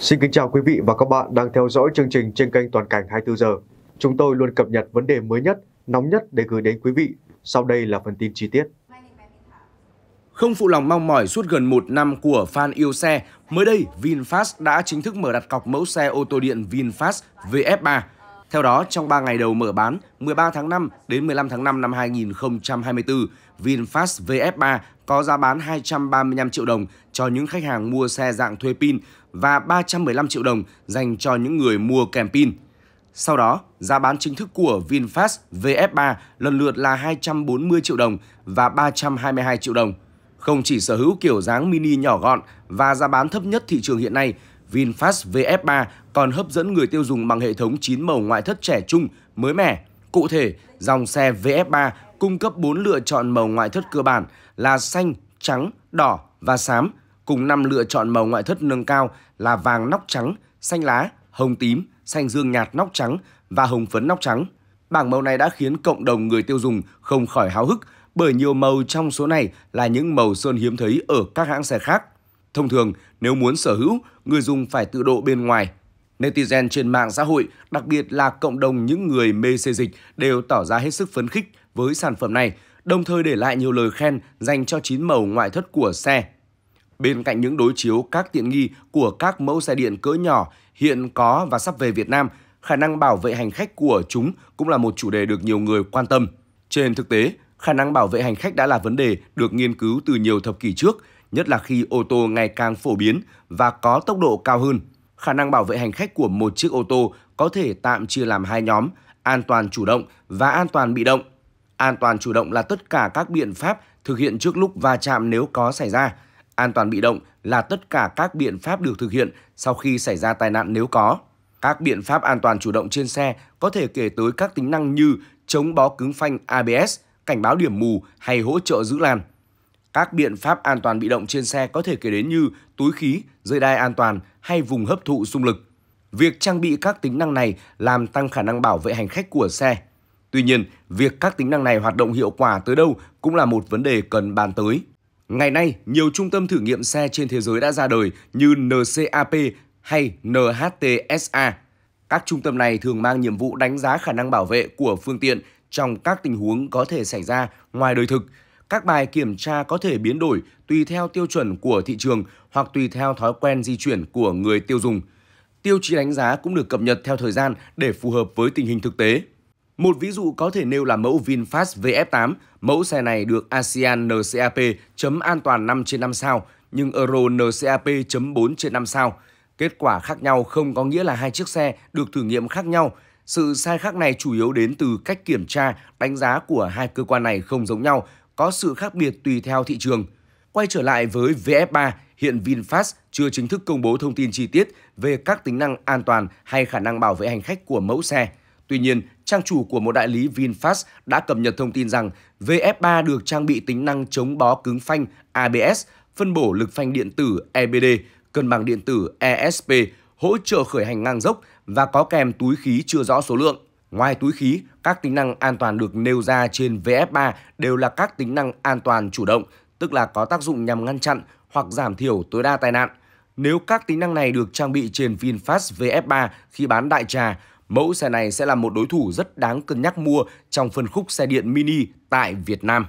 Xin kính chào quý vị và các bạn đang theo dõi chương trình trên kênh Toàn cảnh 24 giờ. Chúng tôi luôn cập nhật vấn đề mới nhất, nóng nhất để gửi đến quý vị. Sau đây là phần tin chi tiết. Không phụ lòng mong mỏi suốt gần một năm của fan yêu xe, mới đây VinFast đã chính thức mở đặt cọc mẫu xe ô tô điện VinFast VF3 theo đó, trong 3 ngày đầu mở bán 13 tháng 5 đến 15 tháng 5 năm 2024, VinFast VF3 có giá bán 235 triệu đồng cho những khách hàng mua xe dạng thuê pin và 315 triệu đồng dành cho những người mua kèm pin. Sau đó, giá bán chính thức của VinFast VF3 lần lượt là 240 triệu đồng và 322 triệu đồng. Không chỉ sở hữu kiểu dáng mini nhỏ gọn và giá bán thấp nhất thị trường hiện nay, VinFast VF3 còn hấp dẫn người tiêu dùng bằng hệ thống 9 màu ngoại thất trẻ trung, mới mẻ. Cụ thể, dòng xe VF3 cung cấp 4 lựa chọn màu ngoại thất cơ bản là xanh, trắng, đỏ và xám, cùng 5 lựa chọn màu ngoại thất nâng cao là vàng nóc trắng, xanh lá, hồng tím, xanh dương nhạt nóc trắng và hồng phấn nóc trắng. Bảng màu này đã khiến cộng đồng người tiêu dùng không khỏi háo hức bởi nhiều màu trong số này là những màu sơn hiếm thấy ở các hãng xe khác. Thông thường, nếu muốn sở hữu, người dùng phải tự độ bên ngoài. Netizen trên mạng xã hội, đặc biệt là cộng đồng những người mê xê dịch đều tỏ ra hết sức phấn khích với sản phẩm này, đồng thời để lại nhiều lời khen dành cho chín màu ngoại thất của xe. Bên cạnh những đối chiếu các tiện nghi của các mẫu xe điện cỡ nhỏ hiện có và sắp về Việt Nam, khả năng bảo vệ hành khách của chúng cũng là một chủ đề được nhiều người quan tâm. Trên thực tế, khả năng bảo vệ hành khách đã là vấn đề được nghiên cứu từ nhiều thập kỷ trước, nhất là khi ô tô ngày càng phổ biến và có tốc độ cao hơn. Khả năng bảo vệ hành khách của một chiếc ô tô có thể tạm chia làm hai nhóm, an toàn chủ động và an toàn bị động. An toàn chủ động là tất cả các biện pháp thực hiện trước lúc va chạm nếu có xảy ra. An toàn bị động là tất cả các biện pháp được thực hiện sau khi xảy ra tai nạn nếu có. Các biện pháp an toàn chủ động trên xe có thể kể tới các tính năng như chống bó cứng phanh ABS, cảnh báo điểm mù hay hỗ trợ giữ làn. Các biện pháp an toàn bị động trên xe có thể kể đến như túi khí, dây đai an toàn hay vùng hấp thụ xung lực. Việc trang bị các tính năng này làm tăng khả năng bảo vệ hành khách của xe. Tuy nhiên, việc các tính năng này hoạt động hiệu quả tới đâu cũng là một vấn đề cần bàn tới. Ngày nay, nhiều trung tâm thử nghiệm xe trên thế giới đã ra đời như NCAP hay NHTSA. Các trung tâm này thường mang nhiệm vụ đánh giá khả năng bảo vệ của phương tiện trong các tình huống có thể xảy ra ngoài đời thực các bài kiểm tra có thể biến đổi tùy theo tiêu chuẩn của thị trường hoặc tùy theo thói quen di chuyển của người tiêu dùng. Tiêu chí đánh giá cũng được cập nhật theo thời gian để phù hợp với tình hình thực tế. Một ví dụ có thể nêu là mẫu VinFast VF8, mẫu xe này được ASEAN NCAP chấm an toàn 5 trên 5 sao, nhưng Euro NCAP chấm 4 trên 5 sao. Kết quả khác nhau không có nghĩa là hai chiếc xe được thử nghiệm khác nhau. Sự sai khác này chủ yếu đến từ cách kiểm tra, đánh giá của hai cơ quan này không giống nhau có sự khác biệt tùy theo thị trường. Quay trở lại với VF3, hiện VinFast chưa chính thức công bố thông tin chi tiết về các tính năng an toàn hay khả năng bảo vệ hành khách của mẫu xe. Tuy nhiên, trang chủ của một đại lý VinFast đã cập nhật thông tin rằng VF3 được trang bị tính năng chống bó cứng phanh ABS, phân bổ lực phanh điện tử EBD, cân bằng điện tử ESP, hỗ trợ khởi hành ngang dốc và có kèm túi khí chưa rõ số lượng. Ngoài túi khí, các tính năng an toàn được nêu ra trên VF3 đều là các tính năng an toàn chủ động, tức là có tác dụng nhằm ngăn chặn hoặc giảm thiểu tối đa tai nạn. Nếu các tính năng này được trang bị trên VinFast VF3 khi bán đại trà, mẫu xe này sẽ là một đối thủ rất đáng cân nhắc mua trong phân khúc xe điện mini tại Việt Nam.